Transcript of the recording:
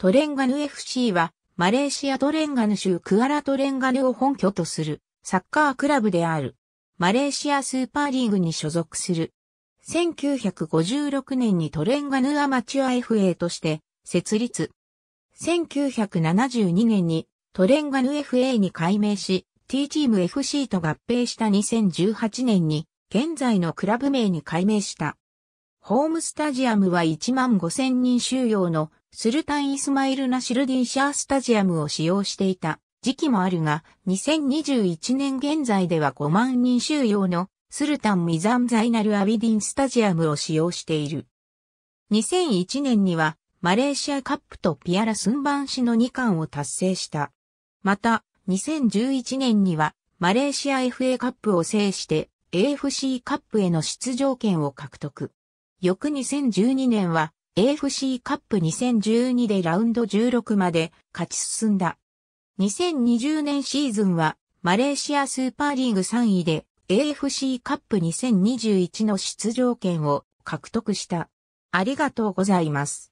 トレンガヌ FC は、マレーシアトレンガヌ州クアラトレンガヌを本拠とするサッカークラブである。マレーシアスーパーリーグに所属する。1956年にトレンガヌアマチュア FA として設立。1972年にトレンガヌ FA に改名し、T チーム FC と合併した2018年に現在のクラブ名に改名した。ホームスタジアムは1万5000人収容のスルタン・イスマイル・ナシルディン・シャースタジアムを使用していた時期もあるが、2021年現在では5万人収容のスルタン・ミザン・ザイナル・アビディン・スタジアムを使用している。2001年にはマレーシアカップとピアラ・スンバンシの2冠を達成した。また、2011年にはマレーシア FA カップを制して AFC カップへの出場権を獲得。翌2012年は AFC カップ2012でラウンド16まで勝ち進んだ。2020年シーズンはマレーシアスーパーリーグ3位で AFC カップ2021の出場権を獲得した。ありがとうございます。